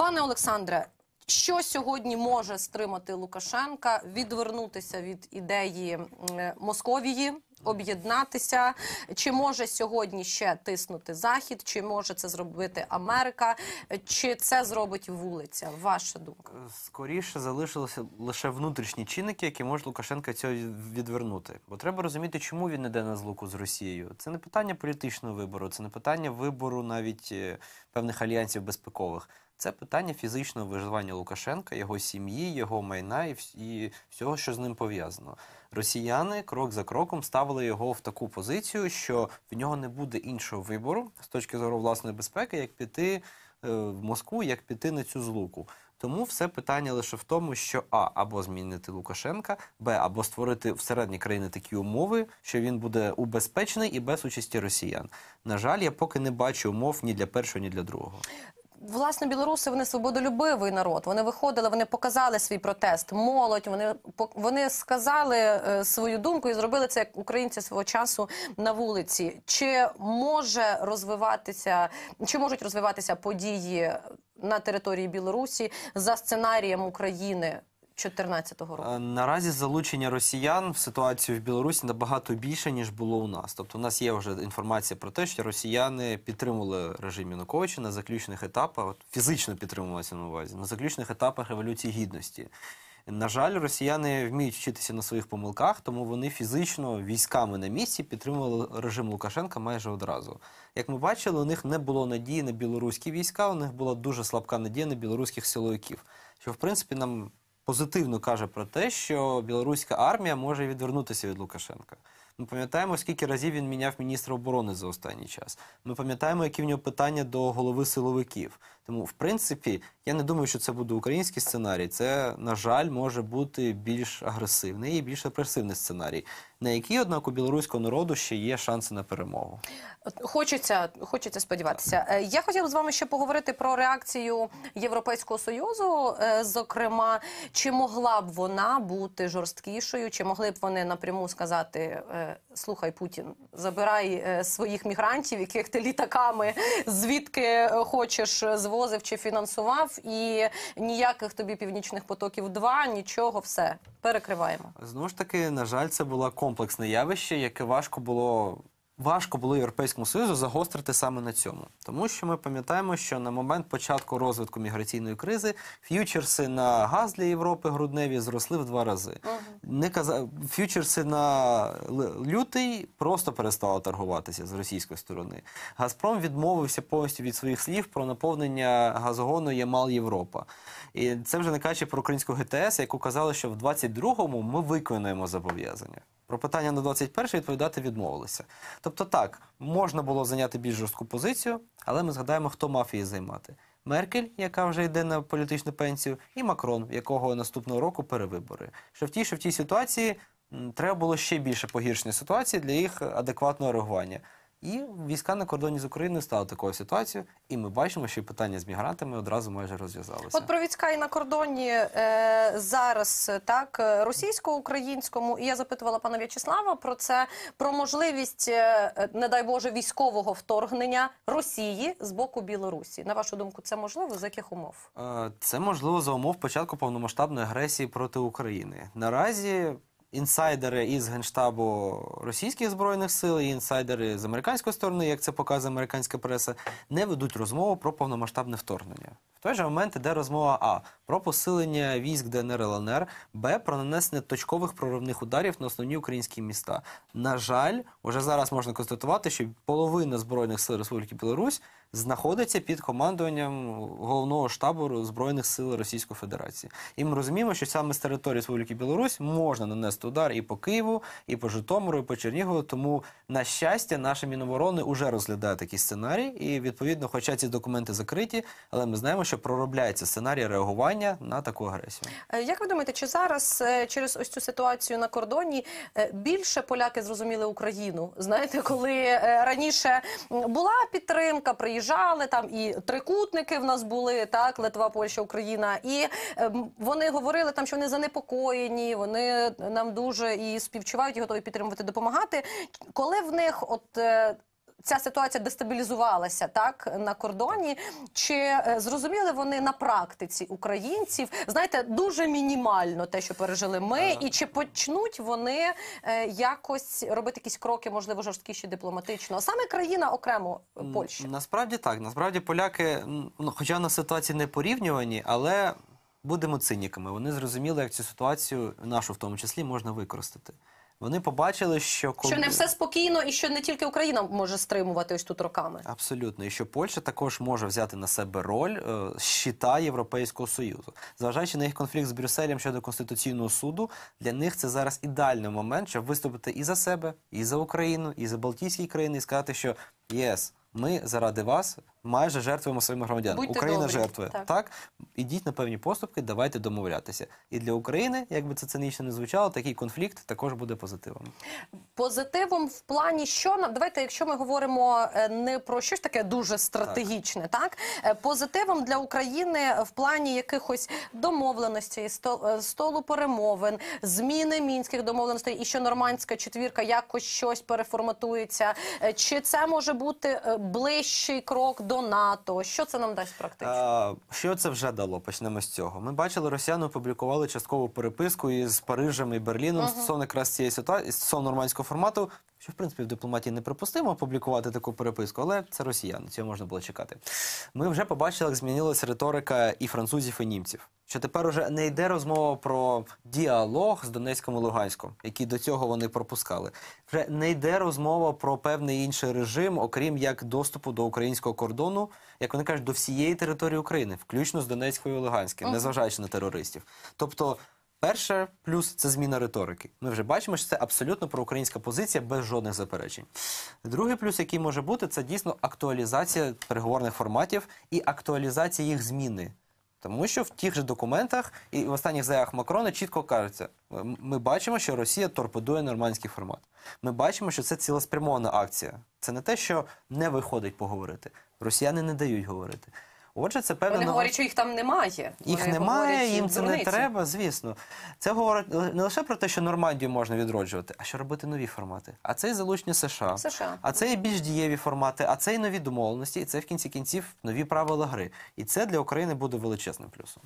Пане Олександре, що сьогодні може стримати Лукашенка відвернутися від ідеї е, Московії? об'єднатися, чи може сьогодні ще тиснути захід, чи може це зробити Америка, чи це зробить вулиця? Ваша думка скоріше залишилися лише внутрішні чинники, які можуть Лукашенка цього відвернути. Бо треба розуміти, чому він іде на злуку з Росією. Це не питання політичного вибору, це не питання вибору навіть е, певних альянсів безпекових. Це питання фізичного виживання Лукашенка, його сім'ї, його майна і всього, що з ним пов'язано росіяни крок за кроком ставили його в таку позицію, що в нього не буде іншого вибору з точки зору власної безпеки, як піти е, в Москву, як піти на цю злуку. Тому все питання лише в тому, що а або змінити Лукашенка, б або створити всередині країни такі умови, що він буде убезпечений і без участі росіян. На жаль, я поки не бачу умов ні для першого, ні для другого власне білоруси вони свободолюбивий народ. Вони виходили, вони показали свій протест, молодь. Вони вони сказали е, свою думку і зробили це як українці свого часу на вулиці. Чи може розвиватися, чи можуть розвиватися події на території Білорусі за сценарієм України? 2014 року? Е, наразі залучення росіян в ситуацію в Білорусі набагато більше ніж було у нас. Тобто, у нас є вже інформація про те, що росіяни підтримували режим Януковича на заключних етапах, фізично підтримувалися на увазі на заключних етапах революції гідності. На жаль, росіяни вміють вчитися на своїх помилках, тому вони фізично військами на місці підтримували режим Лукашенка майже одразу. Як ми бачили, у них не було надії на білоруські війська, у них була дуже слабка надія на білоруських силовиків, що в принципі нам позитивно каже про те, що білоруська армія може відвернутися від Лукашенка. Ми пам'ятаємо, скільки разів він міняв міністра оборони за останній час. Ми пам'ятаємо, які в нього питання до голови силовиків. Тому, в принципі, я не думаю, що це буде український сценарій. Це, на жаль, може бути більш агресивний і більш репресивний сценарій на які однак у білоруського народу ще є шанси на перемогу. Хочеться хочеться сподіватися. Е, я хотів з вами ще поговорити про реакцію Європейського союзу. Е, зокрема, чи могла б вона бути жорсткішою, чи могли б вони напряму сказати: е, слухай, Путін, забирай своїх мігрантів, яких ти літаками звідки хочеш звозив чи фінансував, і ніяких тобі північних потоків Два нічого, все перекриваємо. Знову ж таки, на жаль, це було комплексне явище, яке важко було важко було Європейському Союзу загострити саме на цьому, тому що ми пам'ятаємо, що на момент початку розвитку міграційної кризи ф'ючерси на газ для Європи грудневі зросли в два рази. Угу. Не казав ф'ючерси на лютий просто перестали торгуватися з російської сторони. Газпром відмовився повністю від своїх слів про наповнення газогону Ямал Європа. І це вже не кажучи про українську ГТС, яку казали, що в 22-му ми виконуємо зобов'язання. Про питання на 21 відповідати відмовилися. Тобто, так, можна було зайняти більш жорстку позицію, але ми згадаємо, хто мав її займати: Меркель, яка вже йде на політичну пенсію, і Макрон, якого наступного року перевибори. Що в тій, що в тій ситуації треба було ще більше погіршення ситуації для їх адекватного реагування. І війська на кордоні з Україною стали такою ситуацією, і ми бачимо, що і питання з мігрантами одразу майже розв'язалося. От про війська і на кордоні е, зараз так російсько-українському, і я запитувала пана В'ячеслава про це про можливість, е, не дай Боже, військового вторгнення Росії з боку Білорусі. На вашу думку, це можливо з яких умов? Е, це можливо за умов початку повномасштабної агресії проти України наразі інсайдери із генштабу російських збройних сил і інсайдери з американської сторони, як це показує американська преса, не ведуть розмову про повномасштабне вторгнення. В той же момент іде розмова А про посилення військ ДНР ЛНР, Б про нанесення точкових проривних ударів на основні українські міста. На жаль, уже зараз можна констатувати, що половина збройних сил Республіки Білорусь знаходиться під командуванням головного штабу збройних сил Російської Федерації. І ми розуміємо, що саме з території Республіки Білорусь можна нанести удар і по Києву, і по Житомиру, і по Чернігову. Тому, на щастя, наша міноборони вже розглядають такий сценарій, і відповідно, хоча ці документи закриті, але ми знаємо, що проробляється сценарій реагування на таку агресію. Е, як ви думаєте, чи зараз е, через ось цю ситуацію на кордоні е, більше поляки зрозуміли Україну? Знаєте, коли раніше була підтримка, приїжджали там і трикутники в нас були так: Литва, Польща, Україна, і ем, вони говорили там, що вони занепокоєні, вони нам дуже і співчувають і готові підтримувати, допомагати. Коли в них от ця ситуація дестабілізувалася так на кордоні. Чи е, зрозуміли вони на практиці українців? Знаєте, дуже мінімально те, що пережили ми, і чи почнуть вони е, якось робити якісь кроки, можливо, жорсткіші дипломатично? Саме країна окремо е, Польща насправді так. Насправді поляки, ну хоча на ситуації не порівнювані, але будемо циніками. Вони зрозуміли, як цю ситуацію нашу в тому числі можна використати. Вони побачили, що коли... Що не все спокійно, і що не тільки Україна може стримувати ось тут роками. Абсолютно, і що Польща також може взяти на себе роль е, щита Європейського союзу, зважаючи на їх конфлікт з Брюсселем щодо конституційного суду, для них це зараз ідеальний момент, щоб виступити і за себе, і за Україну, і за Балтійські країни, і сказати, що єс ми заради вас майже жертвуємо своїми громадянами. Будьте Україна добрі. жертвує так. так. Ідіть на певні поступки, давайте домовлятися. І для України, якби би це цинічно не звучало, такий конфлікт також буде позитивом. Позитивом в плані, що давайте, якщо ми говоримо е, не про щось таке дуже стратегічне, так, так? Е, позитивом для України в плані якихось домовленостей, е, столу перемовин, зміни мінських домовленостей, і що нормандська четвірка якось щось переформатується, чи це може бути ближчий крок до НАТО. Що це нам дасть практично? А, що це вже дало? Почнемо з цього. Ми бачили, росіяни опублікували часткову переписку із Парижем і Берліном ага. стосовно якраз цієї ситуації стосовно нормандського формату що в принципі в дипломатії неприпустимо опублікувати таку переписку, але це росіян, цього можна було чекати. Ми вже побачили, як змінилася риторика і французів, і німців. Що тепер уже не йде розмова про діалог з Донецьком і Луганськом, які до цього вони пропускали. Вже не йде розмова про певний інший режим, окрім як доступу до українського кордону, як вони кажуть, до всієї території України, включно з Донецькою і Луганською, незважаючи на терористів. Тобто. Перше плюс це зміна риторики. Ми вже бачимо, що це абсолютно проукраїнська позиція без жодних заперечень. Другий плюс, який може бути, це дійсно актуалізація переговорних форматів і актуалізація їх зміни. Тому що в тих же документах і в останніх заявах Макрона чітко кажеться, ми бачимо, що Росія торпедує нормандський формат. Ми бачимо, що це цілеспрямована акція. Це не те, що не виходить поговорити. Росіяни не дають говорити. Отже, це певне... Вони на... говорять, що їх там немає. Їх Вони немає, говорять, їм це дурниці. не треба, звісно. Це говорить не лише про те, що Нормандію можна відроджувати, а що робити нові формати. А це і залучення США, США. а це і більш дієві формати, а це і нові домовленості, і це в кінці кінців нові правила гри. І це для України буде величезним плюсом.